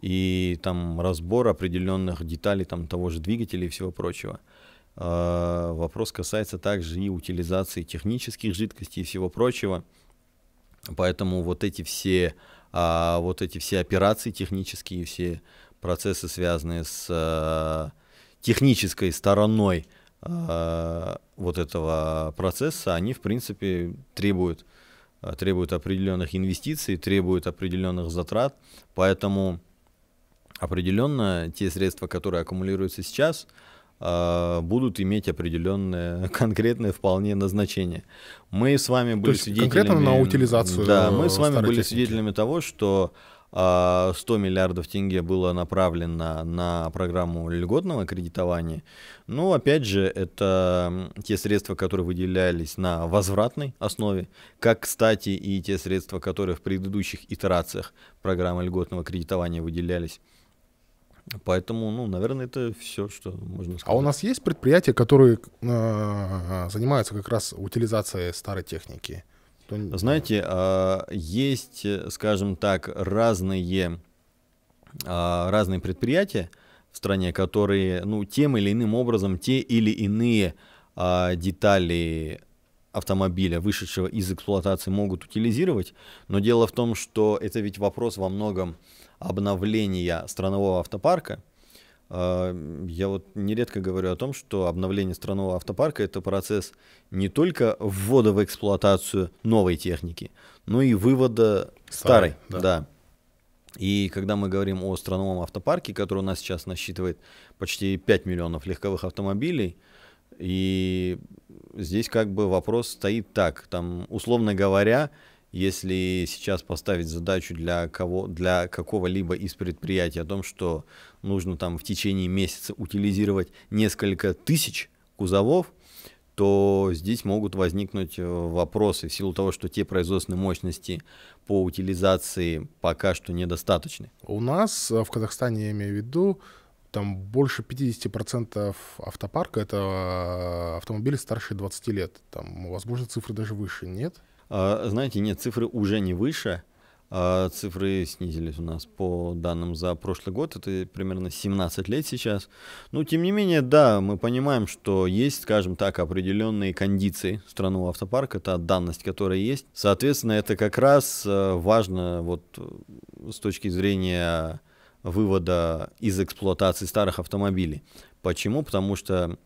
и там разбор определенных деталей там того же двигателя и всего прочего. А, вопрос касается также и утилизации технических жидкостей и всего прочего. Поэтому вот эти все, а, вот эти все операции технические, все процессы, связанные с а, технической стороной Э, вот этого процесса, они, в принципе, требуют, э, требуют определенных инвестиций, требуют определенных затрат. Поэтому определенно те средства, которые аккумулируются сейчас, э, будут иметь определенное конкретное вполне назначение. Мы с вами были То есть свидетелями... Конкретно на утилизацию. Да, мы с вами были техники. свидетелями того, что 100 а, миллиардов тенге было направлено на программу льготного кредитования. Но ну, опять же, это те средства, которые выделялись на возвратной основе, как, кстати, и те средства, которые в предыдущих итерациях программы льготного кредитования выделялись. Поэтому, ну, наверное, это все, что можно сказать. А у нас есть предприятия, которые э, занимаются как раз утилизацией старой техники? что... Знаете, а, есть, скажем так, разные, а, разные предприятия в стране, которые ну, тем или иным образом те или иные а, детали автомобиля, вышедшего из эксплуатации, могут утилизировать. Но дело в том, что это ведь вопрос во многом обновления странового автопарка – а, я вот нередко говорю о том, что обновление странового автопарка – это процесс не только ввода в эксплуатацию новой техники, но и вывода старой. старой да. да. И когда мы говорим о страновом автопарке, который у нас сейчас насчитывает почти 5 миллионов легковых автомобилей, и здесь как бы вопрос стоит так, там, условно говоря, если сейчас поставить задачу для, кого, для какого-либо из предприятий о том, что нужно там в течение месяца утилизировать несколько тысяч кузовов, то здесь могут возникнуть э, вопросы в силу того, что те производственные мощности по утилизации пока что недостаточны. У нас э, в Казахстане, я имею в виду, там больше 50% автопарка — это э, автомобили старше 20 лет. Там, возможно, цифры даже выше, нет? — а, знаете, нет, цифры уже не выше. А, цифры снизились у нас по данным за прошлый год, это примерно 17 лет сейчас. Но ну, тем не менее, да, мы понимаем, что есть, скажем так, определенные кондиции страну автопарка, это данность, которая есть. Соответственно, это как раз э, важно вот с точки зрения вывода из эксплуатации старых автомобилей. Почему? Потому что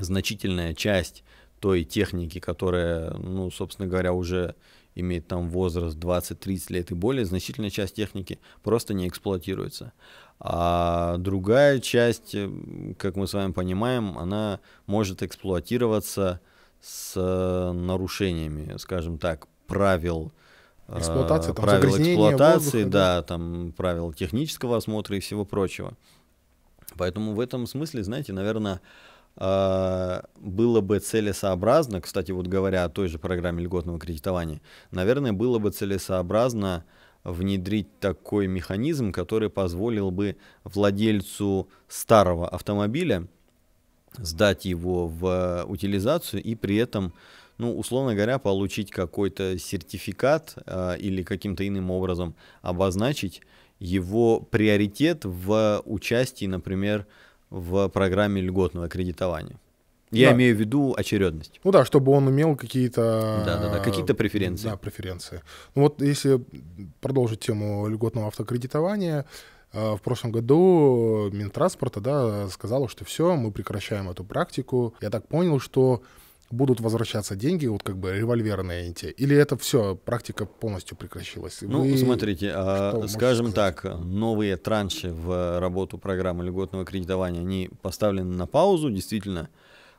значительная часть той техники, которая, ну, собственно говоря, уже имеет там возраст 20-30 лет и более, значительная часть техники просто не эксплуатируется. А другая часть, э, как мы с вами понимаем, она может эксплуатироваться с э, нарушениями, скажем так, правил э, эксплуатации, там, правил эксплуатации, воздуха, да, да, там правил технического осмотра и всего прочего. Поэтому в этом смысле, знаете, наверное, а, было бы целесообразно, кстати, вот говоря о той же программе льготного кредитования, наверное, было бы целесообразно внедрить такой механизм, который позволил бы владельцу старого автомобиля сдать его в э, утилизацию и при этом, ну, условно говоря, получить какой-то сертификат э, или каким-то иным образом обозначить его приоритет в участии, например, в программе льготного кредитования. Я да. имею в виду очередность. Ну да, чтобы он имел какие-то... Да, да, да, какие-то э, преференции. Да, преференции. Ну вот если продолжить тему льготного автокредитования, э, в прошлом году Минтранспорта да, сказала, что все, мы прекращаем эту практику. Я так понял, что будут возвращаться деньги, вот как бы револьверные эти, или это все, практика полностью прекращилась? Ну, Вы... смотрите, а, Что скажем так, новые транши в работу программы льготного кредитования, они поставлены на паузу, действительно,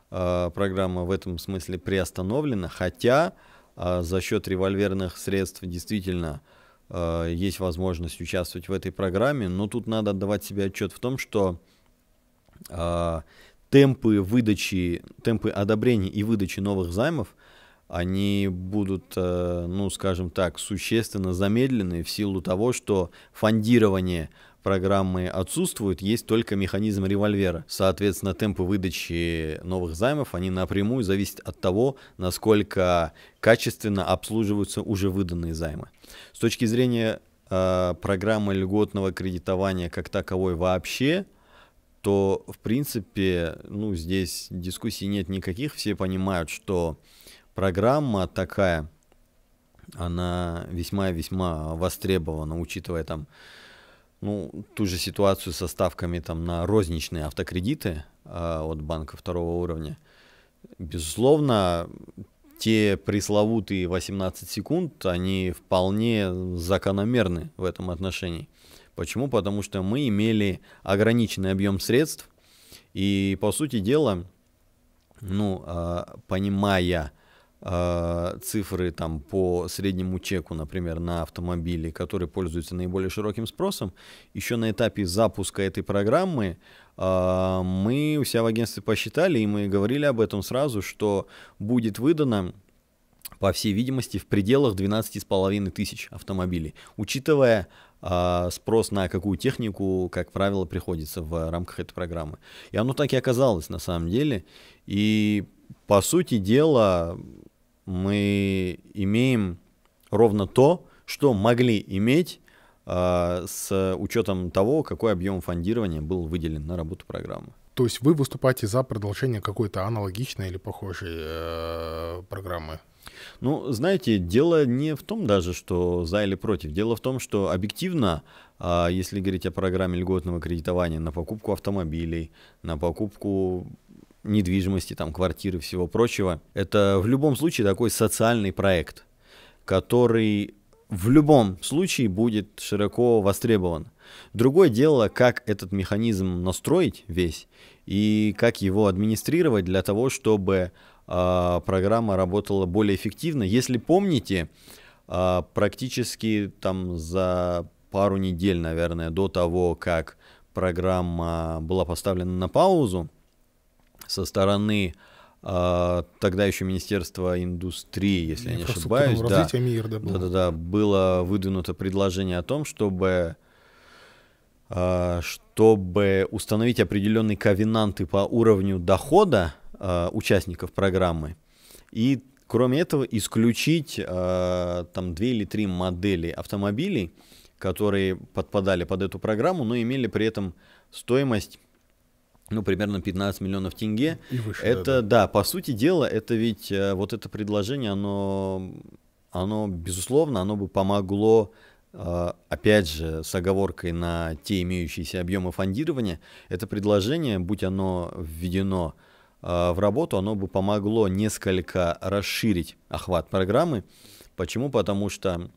а, программа в этом смысле приостановлена, хотя а, за счет револьверных средств действительно есть возможность участвовать в этой программе, но тут надо отдавать себе отчет в том, что темпы выдачи, темпы одобрения и выдачи новых займов, они будут, э, ну, скажем так, существенно замедлены в силу того, что фондирование программы отсутствует, есть только механизм револьвера. Соответственно, темпы выдачи новых займов, они напрямую зависят от того, насколько качественно обслуживаются уже выданные займы. С точки зрения э, программы льготного кредитования как таковой вообще, то, в принципе, ну, здесь дискуссий нет никаких, все понимают, что программа такая, она весьма-весьма востребована, учитывая там, ну, ту же ситуацию со ставками там на розничные автокредиты э, от банка второго уровня. Безусловно, те пресловутые 18 секунд, они вполне закономерны в этом отношении. Почему? Потому что мы имели ограниченный объем средств, и по сути дела, ну, а, понимая а, цифры там по среднему чеку, например, на автомобили, которые пользуются наиболее широким спросом, еще на этапе запуска этой программы а, мы у себя в агентстве посчитали, и мы говорили об этом сразу, что будет выдано по всей видимости, в пределах 12,5 тысяч автомобилей, учитывая а, спрос на какую технику, как правило, приходится в рамках этой программы. И оно так и оказалось на самом деле. И по сути дела мы имеем ровно то, что могли иметь а, с учетом того, какой объем фондирования был выделен на работу программы. То есть вы выступаете за продолжение какой-то аналогичной или похожей э, программы? Ну, знаете, дело не в том даже, что за или против. Дело в том, что объективно, а, если говорить о программе льготного кредитования на покупку автомобилей, на покупку недвижимости, там, квартиры, всего прочего, это в любом случае такой социальный проект, который в любом случае будет широко востребован. Другое дело, как этот механизм настроить весь и как его администрировать для того, чтобы э, программа работала более эффективно. Если помните, э, практически там за пару недель, наверное, до того, как программа была поставлена на паузу со стороны а, тогда еще Министерства индустрии, если я не ошибаюсь, да, мира, да, да, да, было выдвинуто предложение о том, чтобы а, чтобы установить определенные ковенанты по уровню дохода а, участников программы и кроме этого исключить а, там две или три модели автомобилей, которые подпадали под эту программу, но имели при этом стоимость ну, примерно 15 миллионов тенге. И выше, это, да, да. да, по сути дела, это ведь э, вот это предложение, оно, оно, безусловно, оно бы помогло а, опять же, с оговоркой на те имеющиеся объемы фондирования, это предложение, будь оно введено а, в работу, оно бы помогло несколько расширить охват программы. Почему? Потому что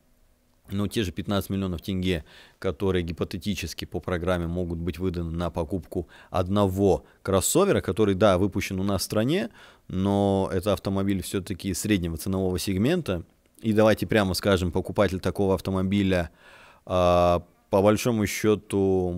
ну, те же 15 миллионов тенге, которые гипотетически по программе могут быть выданы на покупку одного кроссовера, который, да, выпущен у нас в стране, но это автомобиль все-таки среднего ценового сегмента, и давайте прямо скажем, покупатель такого автомобиля а, по большому счету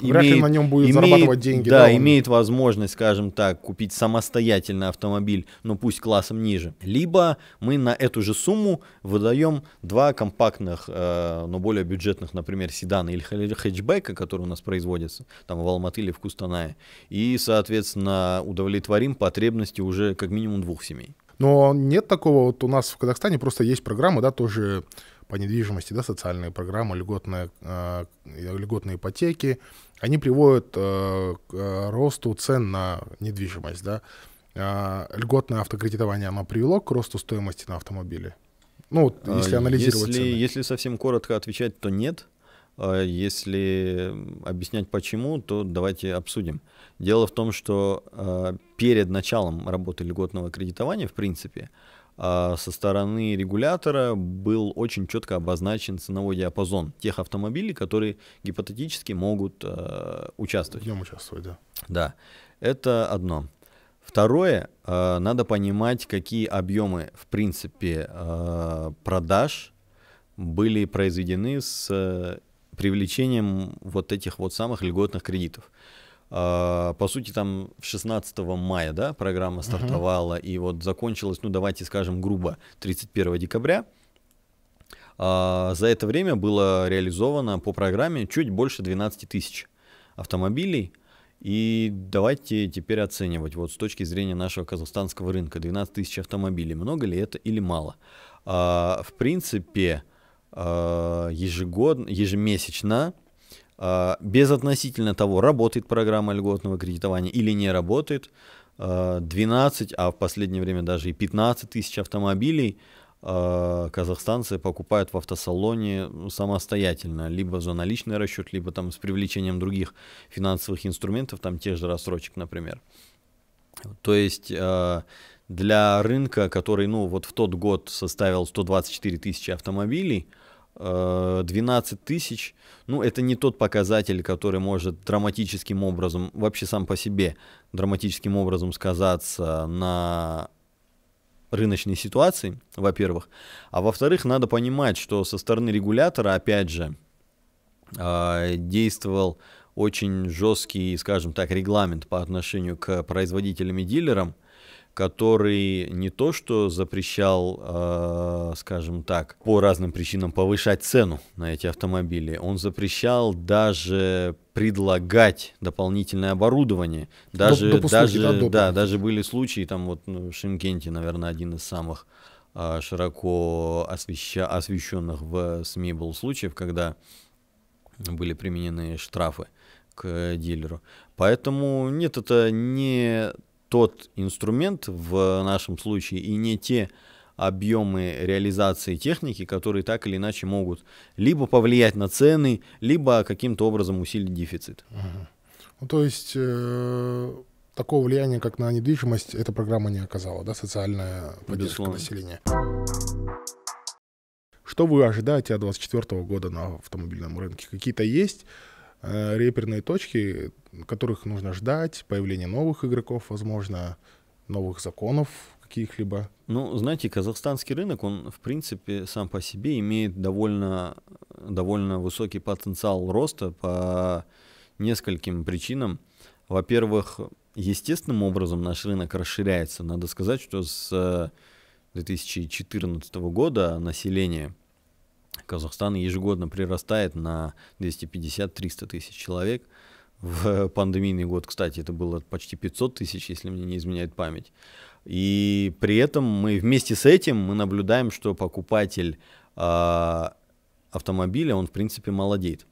Вряд имеет, ли на нем будет имеет, зарабатывать деньги. Да, да он... имеет возможность, скажем так, купить самостоятельно автомобиль, но пусть классом ниже. Либо мы на эту же сумму выдаем два компактных, э, но более бюджетных, например, седана или хэтчбека, который у нас производится, там в Алматы или в Кустанае, и, соответственно, удовлетворим потребности уже как минимум двух семей. Но нет такого, вот у нас в Казахстане просто есть программа, да, тоже по недвижимости, да, социальные программы, льготные, э, льготные ипотеки, они приводят э, к э, росту цен на недвижимость, да. Э, льготное автокредитование, оно привело к росту стоимости на автомобиле? Ну, вот, а если анализировать если, цены. Если совсем коротко отвечать, то нет. Э, если объяснять почему, то давайте обсудим. Дело в том, что э, перед началом работы льготного кредитования, в принципе, э, со стороны регулятора был очень четко обозначен ценовой диапазон тех автомобилей, которые гипотетически могут участвовать. В нем участвовать, да. Да, это одно. Второе, надо понимать, какие объемы, в принципе, продаж были произведены с привлечением вот этих вот самых льготных кредитов. А, по сути, там 16 мая да, программа стартовала, uh-huh. и вот закончилась, ну давайте скажем грубо, 31 декабря. А, за это время было реализовано по программе чуть больше 12 тысяч автомобилей. И давайте теперь оценивать, вот с точки зрения нашего казахстанского рынка, 12 тысяч автомобилей, много ли это или мало? А, в принципе, а, ежегодно, ежемесячно, а, без относительно того, работает программа льготного кредитования или не работает, 12, а, а в последнее время даже и 15 тысяч автомобилей казахстанцы покупают в автосалоне ну, самостоятельно, либо за наличный расчет, либо там с привлечением других финансовых инструментов, там тех же рассрочек, например. То есть для рынка, который, ну, вот в тот год составил 124 тысячи автомобилей, 12 э, тысяч, ну, это не тот показатель, который может драматическим образом, вообще сам по себе, драматическим образом сказаться на рыночной ситуации, во-первых. А во-вторых, надо понимать, что со стороны регулятора, опять же, э, действовал очень жесткий, скажем так, регламент по отношению к производителям и дилерам – который не то что запрещал, э, скажем так, по разным причинам повышать цену на эти автомобили, он запрещал даже предлагать дополнительное оборудование. Даже, Доп, даже, да, да, даже были случаи, там вот ну, в Шимкенте, наверное, один из самых э, широко освеща, освещенных в СМИ был случаев, когда были применены штрафы к дилеру. Поэтому нет, это не тот инструмент в нашем случае и не те объемы реализации техники, которые так или иначе могут либо повлиять на цены, либо каким-то образом усилить дефицит. Угу. Ну, то есть э, такого влияния, как на недвижимость, эта программа не оказала, да, социальная поддержка Безусловно. населения. Что вы ожидаете от 2024 года на автомобильном рынке? Какие-то есть Э, реперные точки, которых нужно ждать, появление новых игроков, возможно, новых законов каких-либо. Ну, знаете, казахстанский рынок, он, в принципе, сам по себе имеет довольно, довольно высокий потенциал роста по нескольким причинам. Во-первых, естественным образом наш рынок расширяется. Надо сказать, что с 2014 э, года население Казахстан ежегодно прирастает на 250-300 тысяч человек. В пандемийный год, кстати, это было почти 500 тысяч, если мне не изменяет память. И при этом мы вместе с этим мы наблюдаем, что покупатель э, автомобиля, он в принципе молодеет.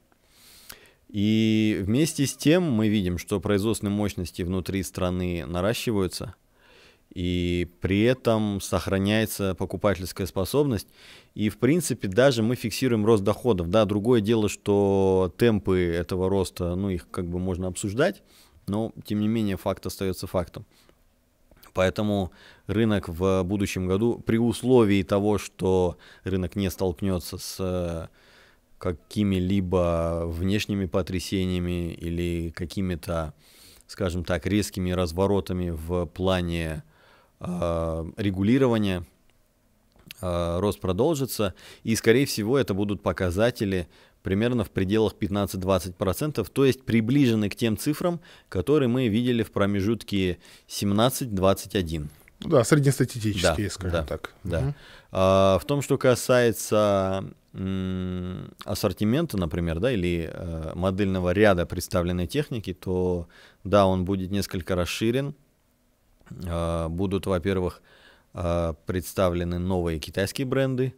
И вместе с тем мы видим, что производственные мощности внутри страны наращиваются – и при этом сохраняется покупательская способность. И, в принципе, даже мы фиксируем рост доходов. Да, другое дело, что темпы этого роста, ну, их как бы можно обсуждать, но, тем не менее, факт остается фактом. Поэтому рынок в будущем году, при условии того, что рынок не столкнется с э, какими-либо внешними потрясениями или какими-то, скажем так, резкими разворотами в плане Э, регулирования э, рост продолжится, и, скорее всего, это будут показатели примерно в пределах 15-20%, то есть приближены к тем цифрам, которые мы видели в промежутке 17-21. Ну да, среднестатистические, да, скажем да, так. Да. А, в том, что касается ассортимента, например, да, или э, модельного ряда представленной техники, то да, он будет несколько расширен, а, будут, во-первых, а, представлены новые китайские бренды,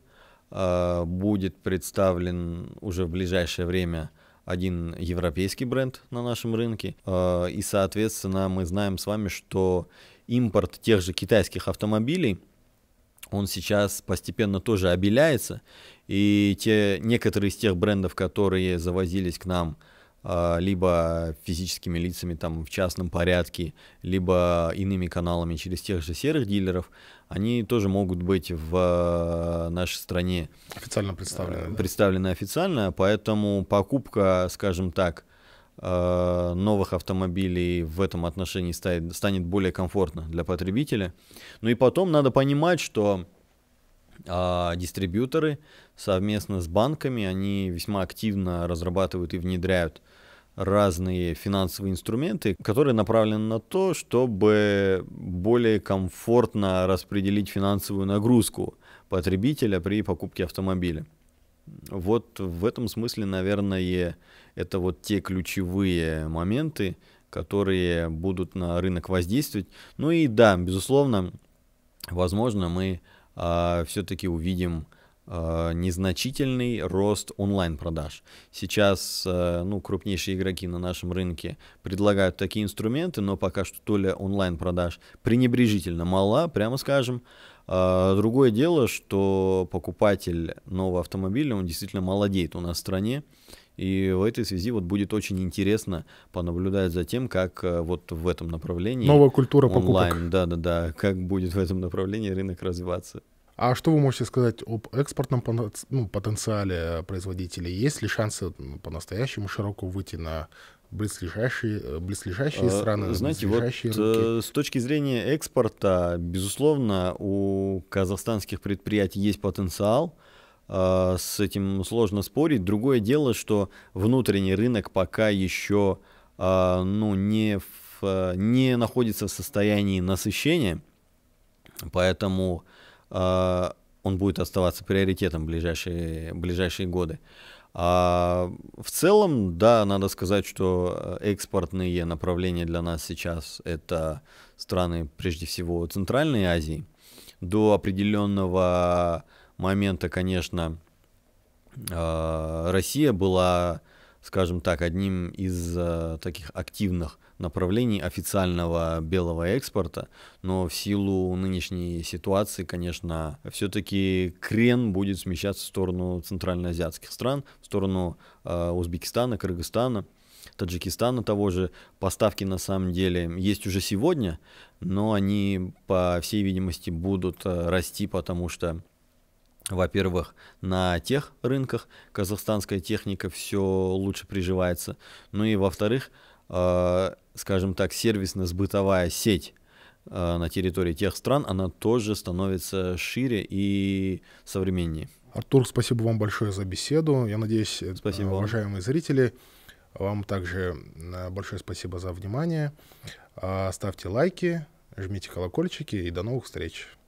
а, будет представлен уже в ближайшее время один европейский бренд на нашем рынке. И, соответственно, мы знаем с вами, что импорт тех же китайских автомобилей, он сейчас постепенно тоже обеляется. И те, некоторые из тех брендов, которые завозились к нам – а, либо физическими лицами там в частном порядке, либо иными каналами через тех же серых дилеров, они тоже могут быть в а, нашей стране официально представлены, представлены официально, поэтому покупка, скажем так, а, новых автомобилей в этом отношении станет, станет более комфортно для потребителя. Ну и потом надо понимать, что а дистрибьюторы совместно с банками, они весьма активно разрабатывают и внедряют разные финансовые инструменты, которые направлены на то, чтобы более комфортно распределить финансовую нагрузку потребителя при покупке автомобиля. Вот в этом смысле, наверное, это вот те ключевые моменты, которые будут на рынок воздействовать. Ну и да, безусловно, возможно, мы э, а, все-таки увидим Э, незначительный рост онлайн-продаж. Сейчас э, ну, крупнейшие игроки на нашем рынке предлагают такие инструменты, но пока что то ли онлайн-продаж пренебрежительно мала, прямо скажем. А, другое дело, что покупатель нового автомобиля, он действительно молодеет у нас в стране. И в этой связи вот будет очень интересно понаблюдать за тем, как э, вот в этом направлении... Новая культура онлайн, покупок. Да-да-да, как будет в этом направлении рынок развиваться. А что вы можете сказать об экспортном ну, потенциале производителей? Есть ли шансы ну, по-настоящему широко выйти на близлежащие, э, близлежащие а, страны, Знаете, близлежащие вот э, рынки. с точки зрения экспорта, безусловно, у казахстанских предприятий есть потенциал, а, с этим сложно спорить. Другое дело, что внутренний рынок пока еще а, ну, не, в, э, не находится в состоянии насыщения, поэтому а, он будет оставаться приоритетом в ближайшие, ближайшие годы. А в целом, да, надо сказать, что экспортные направления для нас сейчас это страны, прежде всего, Центральной Азии. До определенного момента, конечно, а, Россия была скажем так, одним из э, таких активных направлений официального белого экспорта, но в силу нынешней ситуации, конечно, все-таки крен будет смещаться в сторону центральноазиатских стран, в сторону э, Узбекистана, Кыргызстана. Таджикистана того же. Поставки на самом деле есть уже сегодня, но они, по всей видимости, будут э, расти, потому что во-первых, на тех рынках казахстанская техника все лучше приживается. Ну и во-вторых, э, скажем так, сервисно-сбытовая сеть э, на территории тех стран, она тоже становится шире и современнее. Артур, спасибо вам большое за беседу. Я надеюсь, э, спасибо уважаемые вам. зрители, вам также э, большое спасибо за внимание. А, ставьте лайки, жмите колокольчики и до новых встреч.